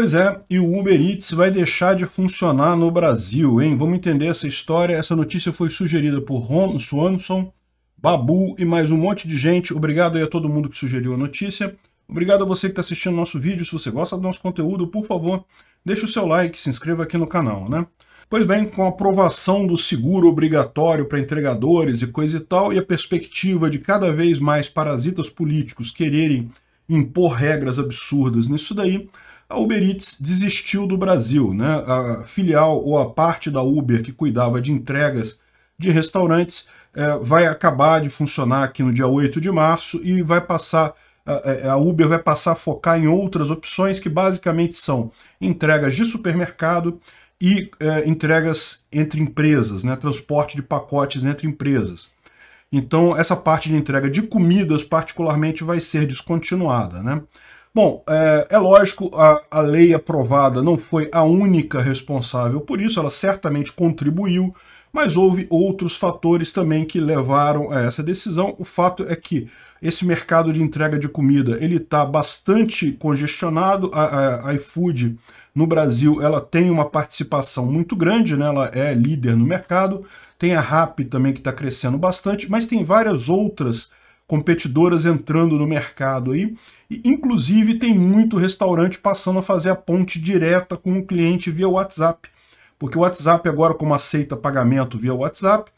Pois é, e o Uber Eats vai deixar de funcionar no Brasil, hein? Vamos entender essa história. Essa notícia foi sugerida por Ron Swanson, Babu e mais um monte de gente. Obrigado aí a todo mundo que sugeriu a notícia. Obrigado a você que está assistindo nosso vídeo. Se você gosta do nosso conteúdo, por favor, deixe o seu like, se inscreva aqui no canal, né? Pois bem, com a aprovação do seguro obrigatório para entregadores e coisa e tal, e a perspectiva de cada vez mais parasitas políticos quererem impor regras absurdas nisso daí, a Uber Eats desistiu do Brasil. Né? A filial ou a parte da Uber que cuidava de entregas de restaurantes é, vai acabar de funcionar aqui no dia 8 de março e vai passar é, a, Uber vai passar a focar em outras opções que basicamente são entregas de supermercado e é, entregas entre empresas, né? transporte de pacotes entre empresas. Então, essa parte de entrega de comidas, particularmente, vai ser descontinuada. Né? Bom, é, é lógico, a, a lei aprovada não foi a única responsável por isso, ela certamente contribuiu, mas houve outros fatores também que levaram a essa decisão. O fato é que esse mercado de entrega de comida ele está bastante congestionado. A, a, a, iFood no Brasil ela tem uma participação muito grande, né? ela é líder no mercado. Tem a RAP também que está crescendo bastante, mas tem várias outras competidoras entrando no mercado aí. E, inclusive, tem muito restaurante passando a fazer a ponte direta com o cliente via WhatsApp. Porque o WhatsApp agora, como aceita pagamento via WhatsApp,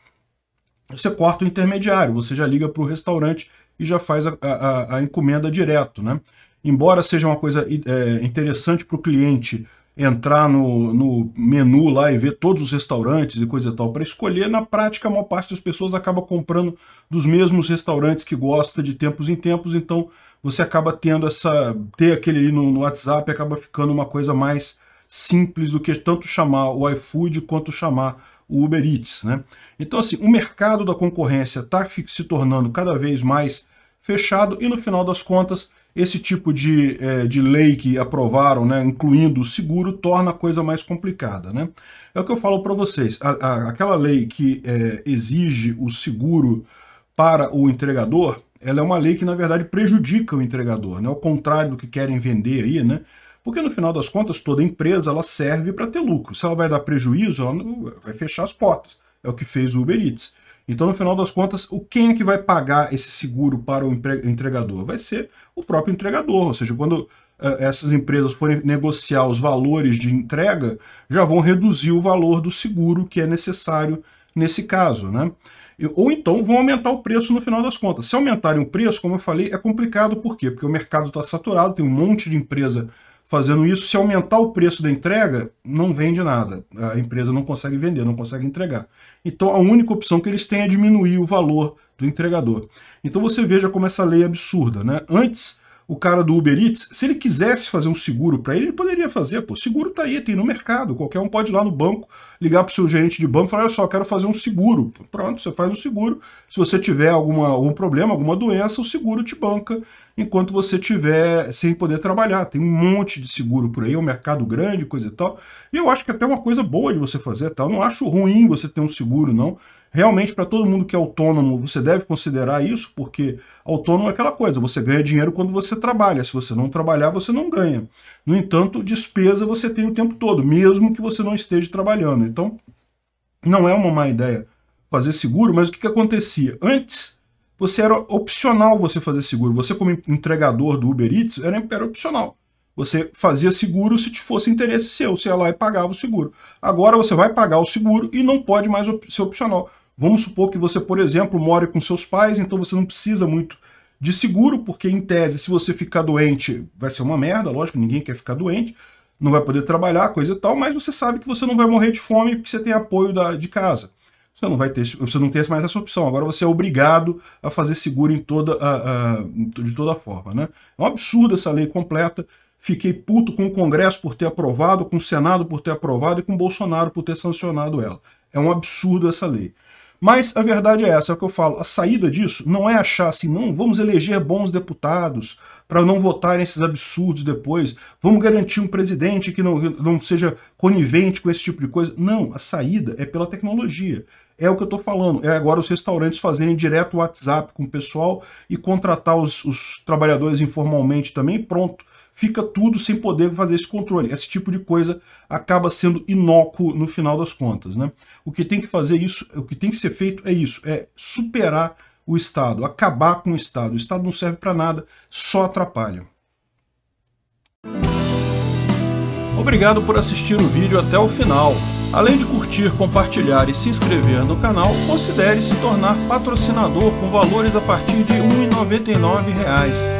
você corta o intermediário, você já liga para o restaurante e já faz a, a, a, encomenda direto. Né? Embora seja uma coisa é, interessante para o cliente entrar no, no menu lá e ver todos os restaurantes e coisa e tal para escolher, na prática a maior parte das pessoas acaba comprando dos mesmos restaurantes que gosta de tempos em tempos, então você acaba tendo essa, ter aquele ali no, no WhatsApp acaba ficando uma coisa mais simples do que tanto chamar o iFood quanto chamar o Uber Eats. Né? Então, assim, o mercado da concorrência está se tornando cada vez mais fechado e, no final das contas, esse tipo de, é, de lei que aprovaram, né, incluindo o seguro, torna a coisa mais complicada. Né? É o que eu falo para vocês. A, a, aquela lei que é, exige o seguro para o entregador, ela é uma lei que, na verdade, prejudica o entregador, né? ao contrário do que querem vender aí, né? Porque, no final das contas, toda empresa ela serve para ter lucro. Se ela vai dar prejuízo, ela vai fechar as portas. É o que fez o Uber Eats. Então, no final das contas, o quem é que vai pagar esse seguro para o entregador? Vai ser o próprio entregador, ou seja, quando eh, essas empresas forem negociar os valores de entrega, já vão reduzir o valor do seguro que é necessário nesse caso, né? Ou então vão aumentar o preço no final das contas. Se aumentarem o preço, como eu falei, é complicado, por quê? Porque o mercado está saturado, tem um monte de empresa fazendo isso, se aumentar o preço da entrega, não vende nada. A empresa não consegue vender, não consegue entregar. Então a única opção que eles têm é diminuir o valor do entregador. Então você veja como essa lei é absurda, né? Antes, o cara do Uber Eats, se ele quisesse fazer um seguro para ele, ele poderia fazer, pô, seguro tá aí, tem no mercado, qualquer um pode ir lá no banco, ligar pro seu gerente de banco e falar, olha só, quero fazer um seguro. Pronto, você faz um seguro, se você tiver alguma, algum problema, alguma doença, o seguro te banca enquanto você tiver sem poder trabalhar. Tem um monte de seguro por aí, um mercado grande, coisa e tal. E eu acho que é até uma coisa boa de você fazer, tá? Eu não acho ruim você ter um seguro, não. Realmente, para todo mundo que é autônomo, você deve considerar isso, porque autônomo é aquela coisa, você ganha dinheiro quando você trabalha. Se você não trabalhar, você não ganha. No entanto, despesa você tem o tempo todo, mesmo que você não esteja trabalhando. Então, não é uma má ideia fazer seguro, mas o que, que acontecia? Antes você era opcional você fazer seguro. Você, como entregador do Uber Eats, era, era opcional. Você fazia seguro se te fosse interesse seu, você ia lá e pagava o seguro. Agora você vai pagar o seguro e não pode mais op ser opcional. Vamos supor que você, por exemplo, mora com seus pais, então você não precisa muito de seguro, porque em tese, se você ficar doente, vai ser uma merda, lógico, ninguém quer ficar doente, não vai poder trabalhar, coisa e tal, mas você sabe que você não vai morrer de fome porque você tem apoio da, de casa você não vai ter, você não tem mais essa opção. Agora você é obrigado a fazer seguro em toda a, a, de toda forma. Né? É um absurdo essa lei completa. Fiquei puto com o Congresso por ter aprovado, com o Senado por ter aprovado e com o Bolsonaro por ter sancionado ela. É um absurdo essa lei. Mas a verdade é essa, é o que eu falo. A saída disso não é achar assim, não, vamos eleger bons deputados para não votarem esses absurdos depois, vamos garantir um presidente que não, não seja conivente com esse tipo de coisa. Não, a saída é pela tecnologia. É o que eu estou falando. É agora os restaurantes fazerem direto o WhatsApp com o pessoal e contratar os, os trabalhadores informalmente também, pronto fica tudo sem poder fazer esse controle. Esse tipo de coisa acaba sendo inócuo no final das contas. Né? O que tem que fazer isso, o que tem que ser feito é isso, é superar o Estado, acabar com o Estado. O Estado não serve para nada, só atrapalha. Obrigado por assistir o vídeo até o final. Além de curtir, compartilhar e se inscrever no canal, considere se tornar patrocinador com valores a partir de R$ 1,99